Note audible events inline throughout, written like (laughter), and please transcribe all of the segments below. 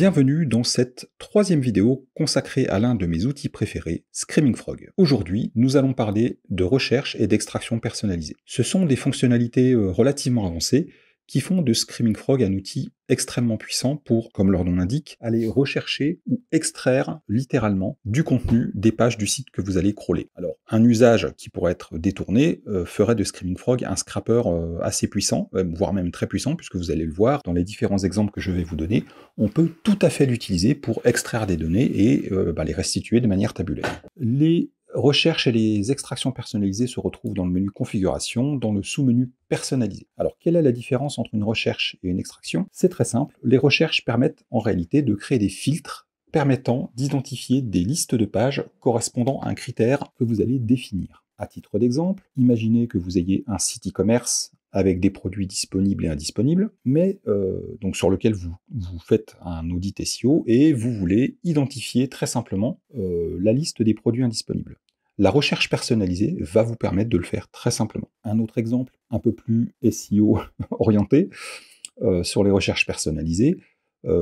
Bienvenue dans cette troisième vidéo consacrée à l'un de mes outils préférés, Screaming Frog. Aujourd'hui, nous allons parler de recherche et d'extraction personnalisée. Ce sont des fonctionnalités euh, relativement avancées qui font de Screaming Frog un outil extrêmement puissant pour, comme leur nom l'indique, aller rechercher ou extraire littéralement du contenu des pages du site que vous allez crawler. Alors, un usage qui pourrait être détourné euh, ferait de Screaming Frog un scrapper euh, assez puissant, euh, voire même très puissant, puisque vous allez le voir dans les différents exemples que je vais vous donner. On peut tout à fait l'utiliser pour extraire des données et bah, les restituer de manière tabulaire. Les Recherche et les extractions personnalisées se retrouvent dans le menu Configuration, dans le sous-menu Personnalisé. Alors, quelle est la différence entre une recherche et une extraction C'est très simple. Les recherches permettent en réalité de créer des filtres permettant d'identifier des listes de pages correspondant à un critère que vous allez définir. À titre d'exemple, imaginez que vous ayez un site e-commerce, avec des produits disponibles et indisponibles, mais euh, donc sur lequel vous, vous, faites un audit SEO et vous voulez identifier très simplement euh, la liste des produits indisponibles. La recherche personnalisée va vous permettre de le faire très simplement. Un autre exemple un peu plus SEO (laughs) orienté euh, sur les recherches personnalisées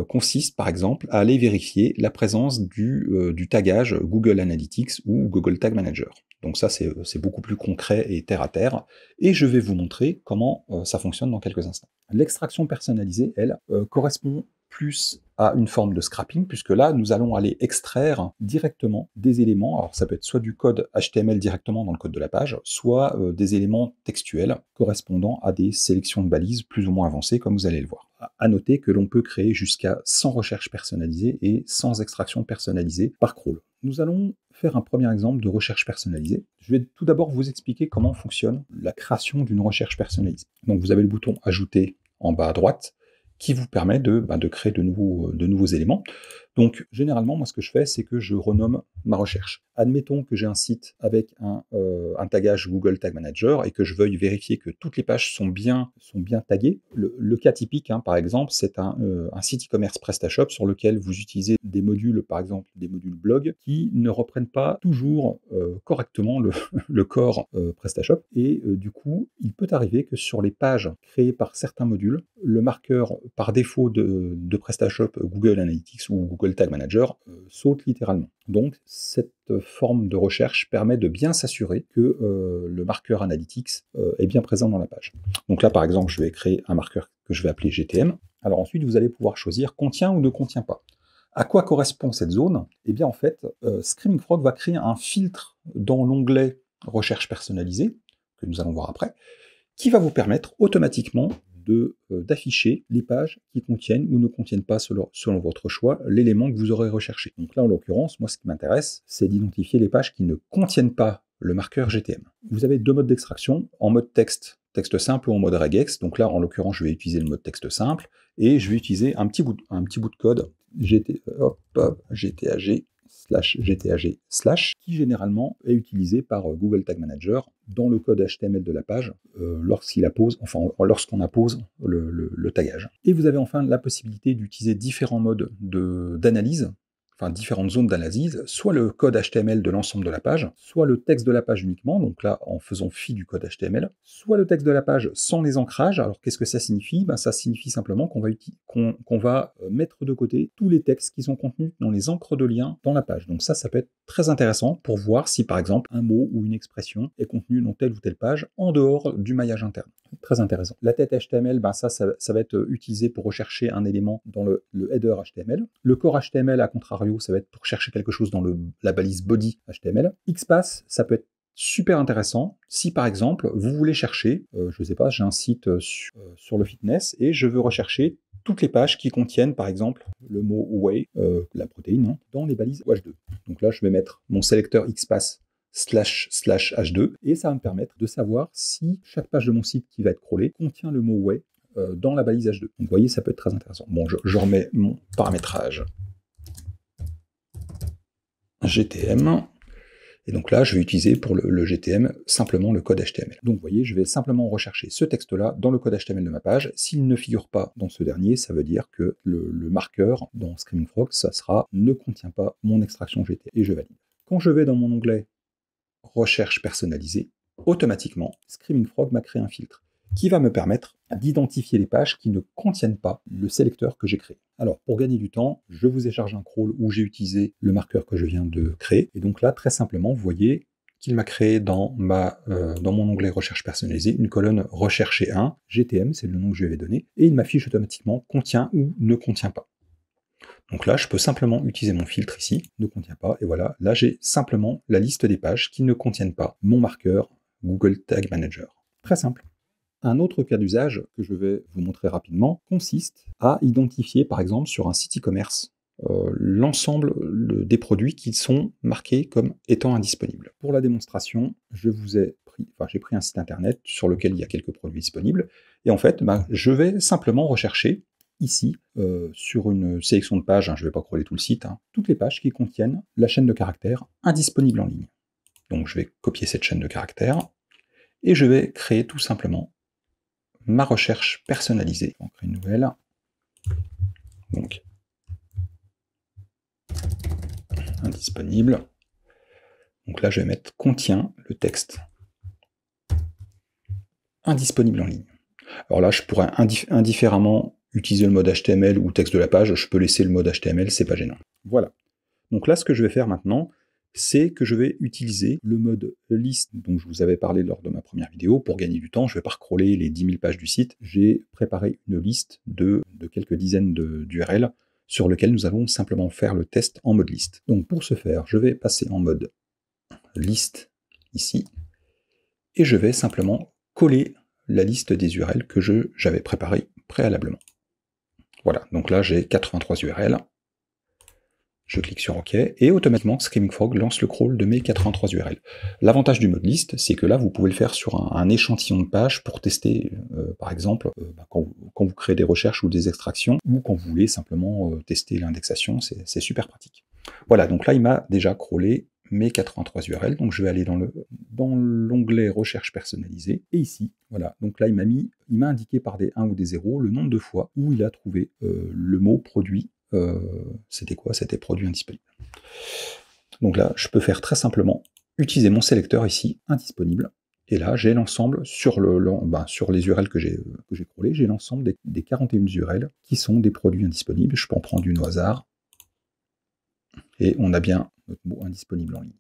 consiste par exemple à aller vérifier la présence du, du tagage Google Analytics ou Google Tag Manager. Donc ça, euh, c'est beaucoup plus concret et terre à terre. Et je vais vous montrer comment euh, ça fonctionne dans quelques instants. L'extraction personnalisée, elle, euh, correspond plus à une forme de scrapping, puisque là, nous allons aller extraire directement des éléments. Alors, ça peut être soit du code HTML directement dans le code de la page, soit des éléments textuels correspondant à des sélections de balises plus ou moins avancées, comme vous allez le voir. À noter que l'on peut créer jusqu'à 100 recherches personnalisées et 100 extractions personnalisées par crawl. Nous allons faire un premier exemple de recherche personnalisée. Je vais tout d'abord vous expliquer comment fonctionne la création d'une recherche personnalisée. Donc vous avez le bouton Ajouter en bas à droite qui vous permet de, bah, créer de nouveaux euh, éléments. Donc, généralement, moi, ce que je fais, c'est que je renomme ma recherche. Admettons que j'ai un site avec un, euh, tagage Google Tag Manager et que je veuille vérifier que toutes les pages sont bien, sont bien taguées. Le, cas typique, hein, par exemple, c'est euh, un, site e-commerce PrestaShop sur lequel vous utilisez des modules, par exemple, des modules blog, qui ne reprennent pas toujours euh, correctement le, (laughs) corps PrestaShop. Et du coup, il peut arriver que sur les pages créées par certains modules, le marqueur par défaut de, de PrestaShop Google Analytics ou Google Tag Manager euh, saute littéralement. Donc cette forme de recherche permet de bien s'assurer que euh, le marqueur Analytics euh, est bien présent dans la page. Donc là par exemple je vais créer un marqueur que je vais appeler GTM. Alors ensuite vous allez pouvoir choisir contient ou ne contient pas. À quoi correspond cette zone Et eh bien en fait Screaming Frog va créer un filtre dans l'onglet recherche personnalisée que nous allons voir après qui va vous permettre automatiquement euh, d'afficher les pages qui contiennent ou ne contiennent pas, selon, votre choix, l'élément que vous aurez recherché. Donc là, en l'occurrence, moi, ce qui m'intéresse, c'est d'identifier les pages qui ne contiennent pas le marqueur GTM. Vous avez deux modes d'extraction, en mode texte, texte simple ou en mode regex. Donc là, en l'occurrence, je vais utiliser le mode texte simple et je vais utiliser un petit bout de, un petit bout de code GTAG slash gtag slash, qui généralement est utilisé par euh, Google Tag Manager dans le code HTML de la page euh, lorsqu'il lorsqu'on appose le, le, tagage. Et vous avez enfin la possibilité d'utiliser différents modes d'analyse différentes zones d'analyse, soit le code HTML de l'ensemble de la page, soit le texte de la page uniquement, donc là en faisant fi du code HTML, soit le texte de la page sans les ancrages. Alors qu'est-ce que ça signifie ben, Ça signifie simplement qu'on va, qu'on va euh, mettre de côté tous les textes qui sont contenus dans les encres de liens dans la page. Donc ça, ça peut être très intéressant pour voir si par exemple un mot ou une expression est contenu dans telle ou telle page en dehors du maillage interne. Très intéressant. La tête HTML, ben ça, ça, va être euh, utilisé pour rechercher un élément dans le, le header HTML. Le corps HTML, à contrario, ça va être pour chercher quelque chose dans la balise body HTML. XPath, ça peut être super intéressant si par exemple vous voulez chercher, euh, je ne sais pas, j'ai un site euh, euh, sur, le fitness et je veux rechercher toutes les pages qui contiennent par exemple le mot whey, la protéine, hein, dans les balises H2. Donc là je vais mettre mon sélecteur XPath slash slash H2 et ça va me permettre de savoir si chaque page de mon site qui va être crawlée contient le mot whey dans la balise H2. vous voyez ça peut être très intéressant. Bon je remets mon paramétrage GTM. Et donc là, je vais utiliser pour le, GTM simplement le code HTML. Donc vous voyez, je vais simplement rechercher ce texte-là dans le code HTML de ma page. S'il ne figure pas dans ce dernier, ça veut dire que le, le marqueur dans Screaming Frog, ça sera ne contient pas mon extraction GTM. Et je valide. Quand je vais dans mon onglet recherche personnalisée, automatiquement, Screaming Frog m'a créé un filtre qui va me permettre d'identifier les pages qui ne contiennent pas le sélecteur que j'ai créé. Alors, pour gagner du temps, je vous ai chargé un crawl où j'ai utilisé le marqueur que je viens de créer. Et donc là, très simplement, vous voyez qu'il m'a créé dans, euh, mon onglet recherche personnalisée une colonne Rechercher 1, GTM, c'est le nom que je lui avais donné, et il m'affiche automatiquement contient ou ne contient pas. Donc là, je peux simplement utiliser mon filtre ici, ne contient pas, et voilà, là j'ai simplement la liste des pages qui ne contiennent pas mon marqueur Google Tag Manager. Très simple. Un autre cas d'usage que je vais vous montrer rapidement consiste à identifier par exemple sur un site e-commerce euh, l'ensemble des produits qui sont marqués comme étant indisponibles. Pour la démonstration, je vous ai pris, enfin, j'ai pris un site internet sur lequel il y a quelques produits disponibles, et en fait, bah, je vais simplement rechercher ici euh, sur une sélection de pages, hein, je ne vais pas crawler tout le site, hein, toutes les pages qui contiennent la chaîne de caractères indisponible en ligne. Donc je vais copier cette chaîne de caractères et je vais créer tout simplement ma recherche personnalisée. On crée une nouvelle. Donc, indisponible. Donc là, je vais mettre contient le texte indisponible en ligne. Alors là, je pourrais indifféremment utiliser le mode HTML ou texte de la page. Je peux laisser le mode HTML, c'est pas gênant. Voilà. Donc là, ce que je vais faire maintenant, c'est que je vais utiliser le mode liste dont je vous avais parlé lors de ma première vidéo. Pour gagner du temps, je ne vais pas les 10 000 pages du site. J'ai préparé une liste de, quelques dizaines d'URL sur lequel nous allons simplement faire le test en mode liste. Donc pour ce faire, je vais passer en mode liste ici et je vais simplement coller la liste des URL que j'avais préparée préalablement. Voilà, donc là j'ai 83 URL je clique sur OK et automatiquement Screaming Frog lance le crawl de mes 83 URL. L'avantage du mode liste, c'est que là vous pouvez le faire sur un, échantillon de pages pour tester, euh, par exemple, euh, bah, quand, vous, créez des recherches ou des extractions ou quand vous voulez simplement euh, tester l'indexation, c'est super pratique. Voilà, donc là il m'a déjà crawlé mes 83 URL. Donc je vais aller dans le dans l'onglet recherche personnalisée et ici, voilà. Donc là il m'a mis, il m'a indiqué par des 1 ou des 0 le nombre de fois où il a trouvé le mot produit euh, c'était quoi C'était produit indisponible. Donc là, je peux faire très simplement utiliser mon sélecteur ici, indisponible. Et là, j'ai l'ensemble sur, le, bah, sur les URL que j'ai crawlé, j'ai l'ensemble des, 41 URL qui sont des produits indisponibles. Je peux en prendre une au hasard. Et on a bien notre mot indisponible en ligne.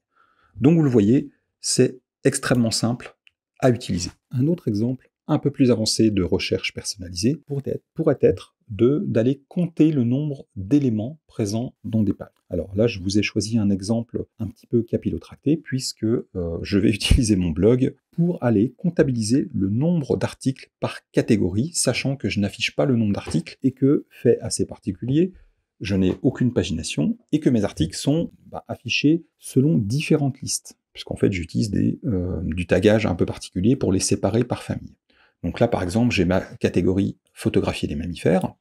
Donc vous le voyez, c'est extrêmement simple à utiliser. Un autre exemple un peu plus avancé de recherche personnalisée pourrait être d'aller compter le nombre d'éléments présents dans des pages. Alors là, je vous ai choisi un exemple un petit peu capillotracté, puisque euh, je vais (laughs) utiliser mon blog pour aller comptabiliser le nombre d'articles par catégorie, sachant que je n'affiche pas le nombre d'articles et que, fait assez particulier, je n'ai aucune pagination et que mes articles sont bah, affichés selon différentes listes, puisqu'en fait j'utilise euh, du tagage un peu particulier pour les séparer par famille. Donc là, par exemple, j'ai ma catégorie photographier des mammifères,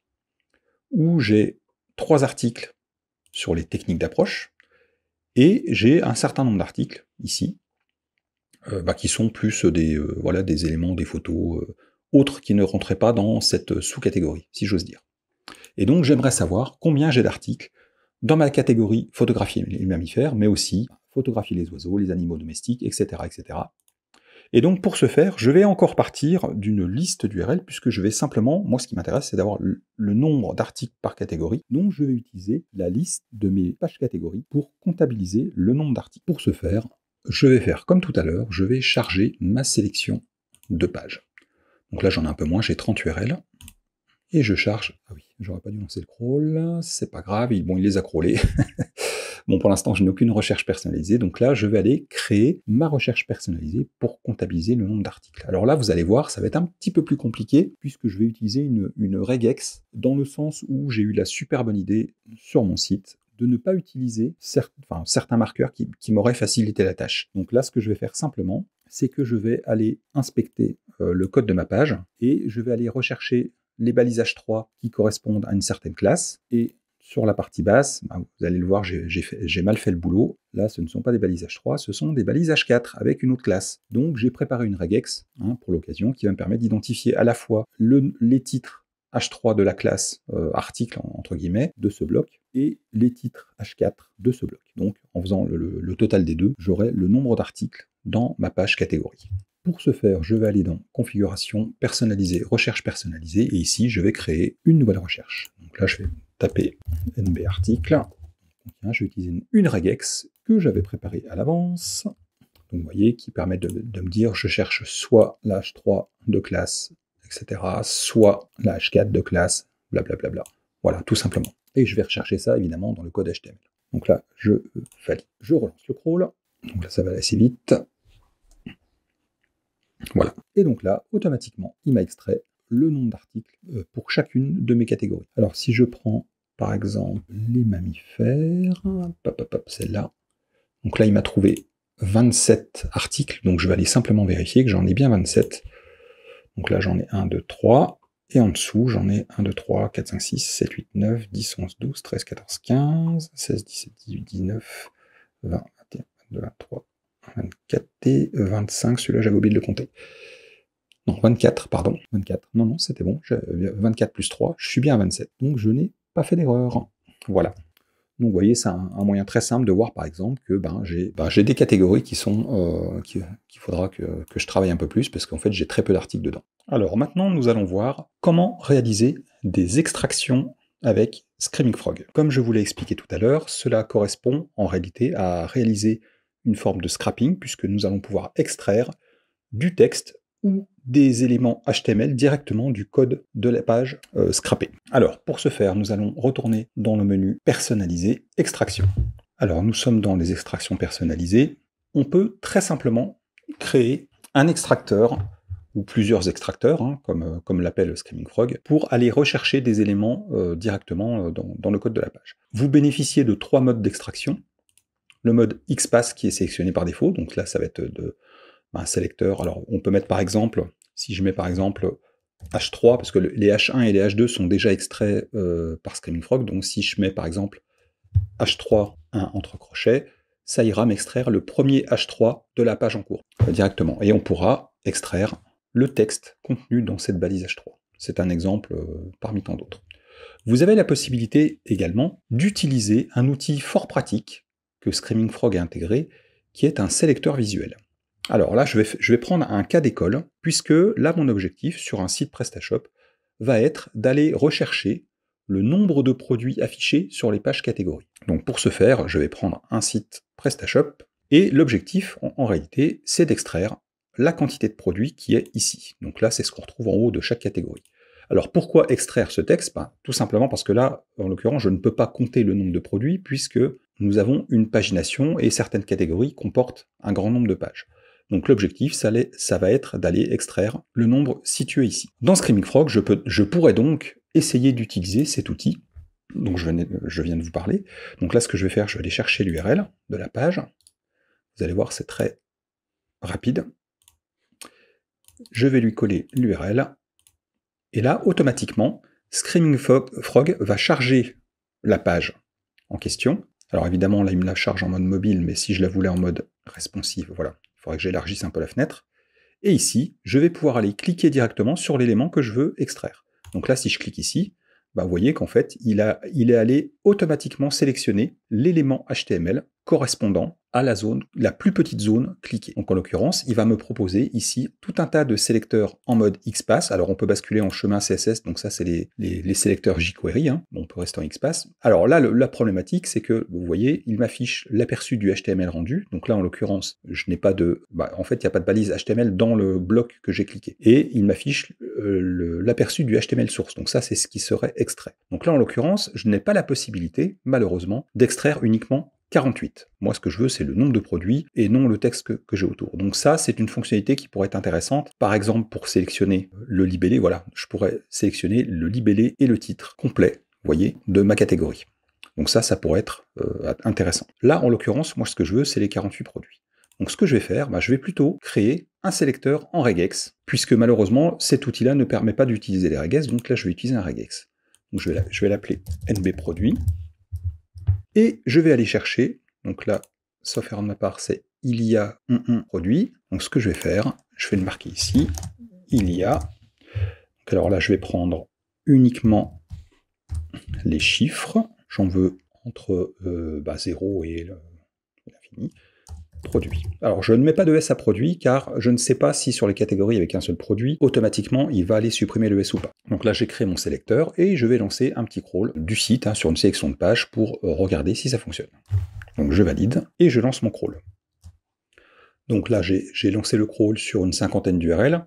où j'ai trois articles sur les techniques d'approche, et j'ai un certain nombre d'articles ici, euh, bah, qui sont plus des, euh, voilà, des éléments, des photos euh, autres qui ne rentraient pas dans cette sous-catégorie, si j'ose dire. Et donc j'aimerais savoir combien j'ai d'articles dans ma catégorie photographier les mammifères, mais aussi photographier les oiseaux, les animaux domestiques, etc. etc. Et donc pour ce faire, je vais encore partir d'une liste d'URL puisque je vais simplement, moi ce qui m'intéresse c'est d'avoir le, nombre d'articles par catégorie. Donc je vais utiliser la liste de mes pages catégories pour comptabiliser le nombre d'articles. Pour ce faire, je vais faire comme tout à l'heure, je vais charger ma sélection de pages. Donc là j'en ai un peu moins, j'ai 30 URL. Et je charge. Ah oui, j'aurais pas dû lancer le crawl, c'est pas grave, bon il les a crawlés. (laughs) Bon, pour l'instant, je n'ai aucune recherche personnalisée, donc là, je vais aller créer ma recherche personnalisée pour comptabiliser le nombre d'articles. Alors là, vous allez voir, ça va être un petit peu plus compliqué puisque je vais utiliser une, regex dans le sens où j'ai eu la super bonne idée sur mon site de ne pas utiliser certains marqueurs qui, m'auraient facilité la tâche. Donc là, ce que je vais faire simplement, c'est que je vais aller inspecter euh, le code de ma page et je vais aller rechercher les balisages 3 qui correspondent à une certaine classe et sur la partie basse, bah, vous allez le voir, j'ai mal fait le boulot. Là, ce ne sont pas des balises H3, ce sont des balises H4 avec une autre classe. Donc, j'ai préparé une regex hein, pour l'occasion qui va me permettre d'identifier à la fois les titres H3 de la classe euh, article, entre guillemets, de ce bloc et les titres H4 de ce bloc. Donc, en faisant le, total des deux, j'aurai le nombre d'articles dans ma page catégorie. Pour ce faire, je vais aller dans Configuration personnalisée, Recherche personnalisée, et ici, je vais créer une nouvelle recherche. Donc là, je fais taper NB article. je vais utiliser une, regex que j'avais préparée à l'avance. vous voyez, qui permet de, me dire je cherche soit lh 3 de classe, etc., soit lh 4 de classe, blablabla. Bla, bla. Voilà, tout simplement. Et je vais rechercher ça évidemment dans le code HTML. Donc là, je valide, je relance le crawl. Donc là, ça va assez vite. Voilà. Et donc là, automatiquement, il m'a extrait le nombre d'articles euh, pour chacune de mes catégories. Alors si je prends par exemple les mammifères, celle-là, donc là il m'a trouvé 27 articles, donc je vais aller simplement vérifier que j'en ai bien 27. Donc là j'en ai 1, 2, 3, et en dessous j'en ai 1, 2, 3, 4, 5, 6, 7, 8, 9, 10, 11, 12, 13, 14, 15, 16, 17, 18, 19, 20, 21, 22, 23, 24 et 25, celui-là j'avais oublié de le compter. Non, 24, pardon. 24. Non, non, c'était bon. 24 plus 3, je suis bien à 27. Donc je n'ai pas fait d'erreur. Voilà. Donc vous voyez, c'est un, moyen très simple de voir par exemple que ben, j'ai ben, des catégories qui sont euh, qu'il faudra que, que, je travaille un peu plus parce qu'en fait j'ai très peu d'articles dedans. Alors maintenant nous allons voir comment réaliser des extractions avec Screaming Frog. Comme je vous l'ai expliqué tout à l'heure, cela correspond en réalité à réaliser une forme de scrapping puisque nous allons pouvoir extraire du texte des éléments HTML directement du code de la page euh, scrappé. Alors, pour ce faire, nous allons retourner dans le menu personnalisé, extraction. Alors, nous sommes dans les extractions personnalisées. On peut très simplement créer un extracteur ou plusieurs extracteurs, hein, comme, euh, comme l'appelle Screaming Frog, pour aller rechercher des éléments euh, directement dans, le code de la page. Vous bénéficiez de trois modes d'extraction. Le mode XPath qui est sélectionné par défaut, donc là ça va être de, bah, un sélecteur. Alors on peut mettre par exemple, si je mets par exemple H3, parce que les H1 et les H2 sont déjà extraits euh, par Screaming Frog, donc si je mets par exemple H3, 1 entre crochets, ça ira m'extraire le premier H3 de la page en cours euh, directement. Et on pourra extraire le texte contenu dans cette balise H3. C'est un exemple euh, parmi tant d'autres. Vous avez la possibilité également d'utiliser un outil fort pratique que Screaming Frog a intégré, qui est un sélecteur visuel. Alors là, je vais, prendre un cas d'école, puisque là, mon objectif sur un site PrestaShop va être d'aller rechercher le nombre de produits affichés sur les pages catégories. Donc pour ce faire, je vais prendre un site PrestaShop, et l'objectif, en, réalité, c'est d'extraire la quantité de produits qui est ici. Donc là, c'est ce qu'on retrouve en haut de chaque catégorie. Alors pourquoi extraire ce texte ben, Tout simplement parce que là, en l'occurrence, je ne peux pas compter le nombre de produits puisque nous avons une pagination et certaines catégories comportent un grand nombre de pages. Donc l'objectif, ça, va être d'aller extraire le nombre situé ici. Dans Screaming Frog, je, pourrais donc essayer d'utiliser cet outil dont je, je viens de vous parler. Donc là, ce que je vais faire, je vais aller chercher l'URL de la page. Vous allez voir, c'est très rapide. Je vais lui coller l'URL. Et là, automatiquement, Screaming Frog va charger la page en question. Alors évidemment, là, il me la charge en mode mobile, mais si je la voulais en mode responsive, voilà, faudrait que j'élargisse un peu la fenêtre. Et ici, je vais pouvoir aller cliquer directement sur l'élément que je veux extraire. Donc là, si je clique ici, bah, vous voyez qu'en fait, il, a, il est allé automatiquement sélectionner l'élément HTML correspondant à la zone, la plus petite zone cliquée. Donc en l'occurrence, il va me proposer ici tout un tas de sélecteurs en mode XPath. Alors on peut basculer en chemin CSS, donc ça c'est les, sélecteurs jQuery, hein. on peut rester en XPath. Alors là, la problématique, c'est que vous voyez, il m'affiche l'aperçu du HTML rendu. Donc là en l'occurrence, je n'ai pas de... Bah, en fait, il n'y a pas de balise HTML dans le bloc que j'ai cliqué. Et il m'affiche euh, l'aperçu du HTML source. Donc ça c'est ce qui serait extrait. Donc là en l'occurrence, je n'ai pas la possibilité, malheureusement, d'extraire uniquement 48. Moi, ce que je veux, c'est le nombre de produits et non le texte que, j'ai autour. Donc ça, c'est une fonctionnalité qui pourrait être intéressante. Par exemple, pour sélectionner le libellé, voilà, je pourrais sélectionner le libellé et le titre complet, voyez, de ma catégorie. Donc ça, ça pourrait être euh, intéressant. Là, en l'occurrence, moi, ce que je veux, c'est les 48 produits. Donc ce que je vais faire, bah, je vais plutôt créer un sélecteur en regex, puisque malheureusement, cet outil-là ne permet pas d'utiliser les regex, donc là, je vais utiliser un regex. Donc je vais l'appeler NB Produits ». Et je vais aller chercher, donc là, ça faire de ma part, c'est il y a un, produit. Donc ce que je vais faire, je vais le marquer ici, il y a. alors là, je vais prendre uniquement les chiffres. J'en veux entre 0 euh, bah, et l'infini produit. Alors je ne mets pas de S à produit car je ne sais pas si sur les catégories avec un seul produit, automatiquement il va aller supprimer le S ou pas. Donc là j'ai créé mon sélecteur et je vais lancer un petit crawl du site hein, sur une sélection de pages pour euh, regarder si ça fonctionne. Donc je valide et je lance mon crawl. Donc là j'ai lancé le crawl sur une cinquantaine d'URL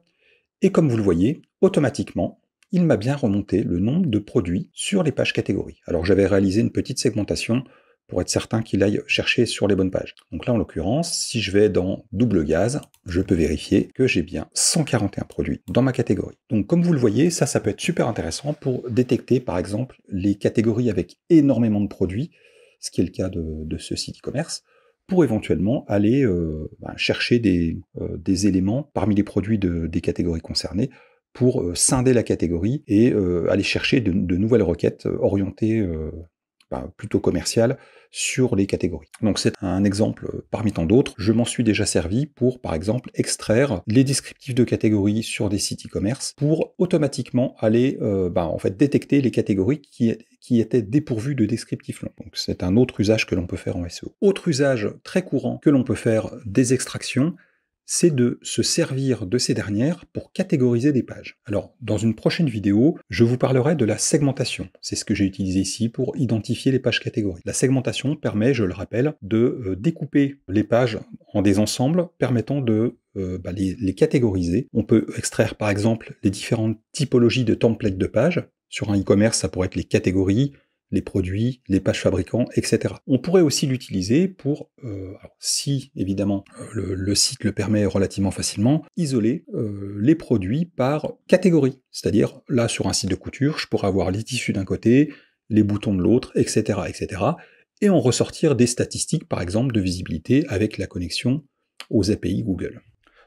et comme vous le voyez, automatiquement il m'a bien remonté le nombre de produits sur les pages catégories. Alors j'avais réalisé une petite segmentation pour être certain qu'il aille chercher sur les bonnes pages. Donc là, en l'occurrence, si je vais dans double gaz, je peux vérifier que j'ai bien 141 produits dans ma catégorie. Donc comme vous le voyez, ça, ça peut être super intéressant pour détecter, par exemple, les catégories avec énormément de produits, ce qui est le cas de, ce site e-commerce, pour éventuellement aller euh, ben, chercher euh, des, éléments parmi les produits des catégories concernées pour euh, scinder la catégorie et aller chercher de nouvelles requêtes orientées plutôt commercial sur les catégories. Donc c'est un exemple parmi tant d'autres. Je m'en suis déjà servi pour, par exemple, extraire les descriptifs de catégories sur des sites e-commerce pour automatiquement aller euh, bah, en fait détecter les catégories qui, qui étaient dépourvues de descriptifs longs. Donc c'est un autre usage que l'on peut faire en SEO. Autre usage très courant que l'on peut faire des extractions, c'est de se servir de ces dernières pour catégoriser des pages. Alors, dans une prochaine vidéo, je vous parlerai de la segmentation. C'est ce que j'ai utilisé ici pour identifier les pages catégories. La segmentation permet, je le rappelle, de euh, découper les pages en des ensembles permettant de euh, bah, les, les catégoriser. On peut extraire par exemple les différentes typologies de templates de pages. Sur un e-commerce, ça pourrait être les catégories, les produits, les pages fabricants, etc. On pourrait aussi l'utiliser pour, euh, si évidemment euh, le, site le permet relativement facilement, isoler euh, les produits par catégorie. C'est-à-dire, là sur un site de couture, je pourrais avoir les tissus d'un côté, les boutons de l'autre, etc., etc. Et en ressortir des statistiques, par exemple, de visibilité avec la connexion aux API Google.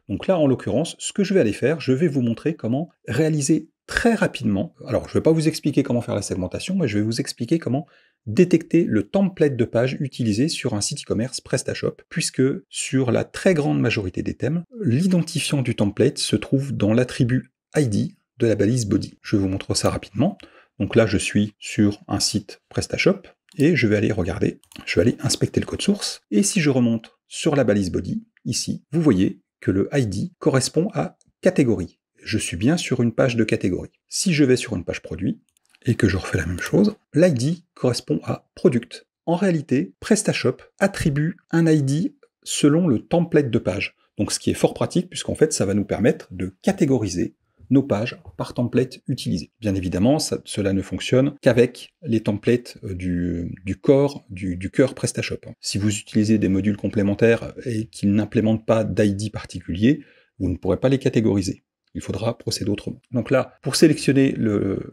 Donc là, en l'occurrence, ce que je vais aller faire, je vais vous montrer comment réaliser très rapidement. Alors, je ne vais pas vous expliquer comment faire la segmentation, mais je vais vous expliquer comment détecter le template de page utilisé sur un site e-commerce PrestaShop, puisque sur la très grande majorité des thèmes, l'identifiant du template se trouve dans l'attribut ID de la balise body. Je vous montre ça rapidement. Donc là, je suis sur un site PrestaShop et je vais aller regarder, je vais aller inspecter le code source. Et si je remonte sur la balise body, ici, vous voyez que le ID correspond à catégorie je suis bien sur une page de catégorie. Si je vais sur une page produit et que je refais la même chose, l'ID correspond à product. En réalité, PrestaShop attribue un ID selon le template de page. Donc ce qui est fort pratique puisqu'en fait ça va nous permettre de catégoriser nos pages par template utilisé. Bien évidemment, cela ne fonctionne qu'avec les templates euh, du, corps, du, du cœur PrestaShop. Hein. Si vous utilisez des modules complémentaires et qu'ils n'implémentent pas d'ID particulier, vous ne pourrez pas les catégoriser il faudra procéder autrement. Donc là, pour sélectionner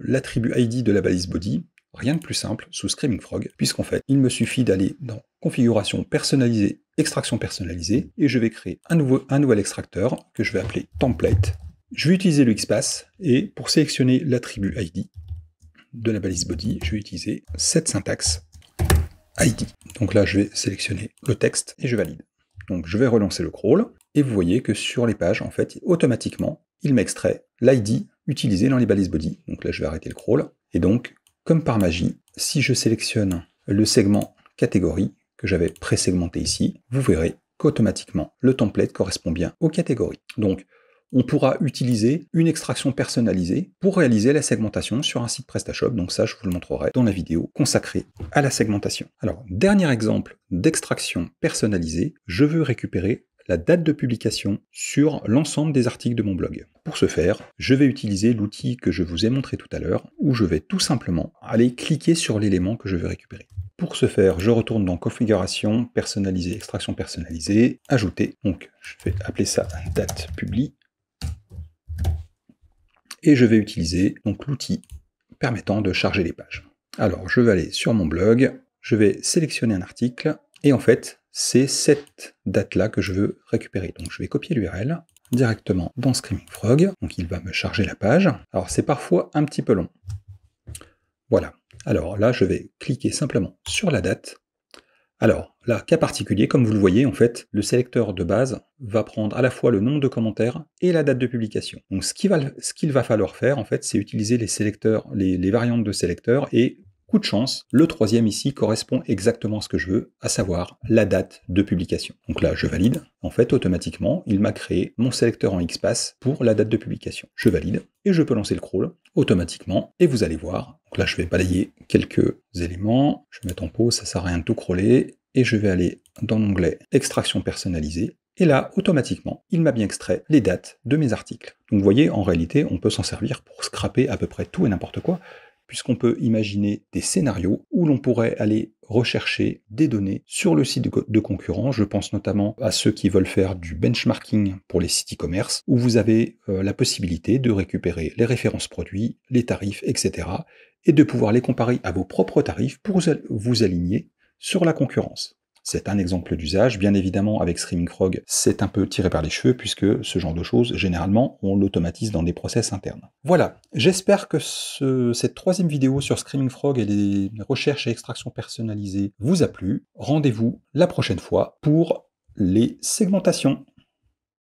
l'attribut ID de la balise body, rien de plus simple sous Screaming Frog, puisqu'en fait, il me suffit d'aller dans Configuration personnalisée, Extraction personnalisée, et je vais créer un, nouveau, un nouvel extracteur que je vais appeler Template. Je vais utiliser le XPath, et pour sélectionner l'attribut ID de la balise body, je vais utiliser cette syntaxe ID. Donc là, je vais sélectionner le texte et je valide. Donc je vais relancer le crawl, et vous voyez que sur les pages, en fait, automatiquement, il m'extrait l'ID utilisé dans les balises body. Donc là, je vais arrêter le crawl. Et donc, comme par magie, si je sélectionne le segment catégorie que j'avais pré-segmenté ici, vous verrez qu'automatiquement, le template correspond bien aux catégories. Donc, on pourra utiliser une extraction personnalisée pour réaliser la segmentation sur un site PrestaShop. Donc ça, je vous le montrerai dans la vidéo consacrée à la segmentation. Alors, dernier exemple d'extraction personnalisée, je veux récupérer la date de publication sur l'ensemble des articles de mon blog. Pour ce faire, je vais utiliser l'outil que je vous ai montré tout à l'heure, où je vais tout simplement aller cliquer sur l'élément que je veux récupérer. Pour ce faire, je retourne dans Configuration, Personnaliser, Extraction personnalisée, Ajouter. Donc, je vais appeler ça Date Publi. Et je vais utiliser l'outil permettant de charger les pages. Alors, je vais aller sur mon blog, je vais sélectionner un article, et en fait, c'est cette date-là que je veux récupérer. Donc je vais copier l'URL directement dans Screaming Frog. Donc il va me charger la page. Alors c'est parfois un petit peu long. Voilà. Alors là, je vais cliquer simplement sur la date. Alors là, cas particulier, comme vous le voyez, en fait, le sélecteur de base va prendre à la fois le nombre de commentaires et la date de publication. Donc ce qu'il va, falloir faire, en fait, c'est utiliser les sélecteurs, les, les variantes de sélecteurs et Coup de chance, le troisième ici correspond exactement à ce que je veux, à savoir la date de publication. Donc là, je valide. En fait, automatiquement, il m'a créé mon sélecteur en XPath pour la date de publication. Je valide et je peux lancer le crawl automatiquement. Et vous allez voir, donc là, je vais balayer quelques éléments. Je vais mettre en pause, ça sert à rien de tout crawler. Et je vais aller dans l'onglet extraction personnalisée et là, automatiquement, il m'a bien extrait les dates de mes articles. Donc vous voyez, en réalité, on peut s'en servir pour scraper à peu près tout et n'importe quoi puisqu'on peut imaginer des scénarios où l'on pourrait aller rechercher des données sur le site de concurrents. Je pense notamment à ceux qui veulent faire du benchmarking pour les sites e-commerce, où vous avez euh, la possibilité de récupérer les références produits, les tarifs, etc., et de pouvoir les comparer à vos propres tarifs pour vous aligner sur la concurrence. C'est un exemple d'usage. Bien évidemment, avec Screaming Frog, c'est un peu tiré par les cheveux puisque ce genre de choses, généralement, on l'automatise dans des process internes. Voilà. J'espère que cette troisième vidéo sur Screaming Frog et les recherches et extractions personnalisées vous a plu. Rendez-vous la prochaine fois pour les segmentations.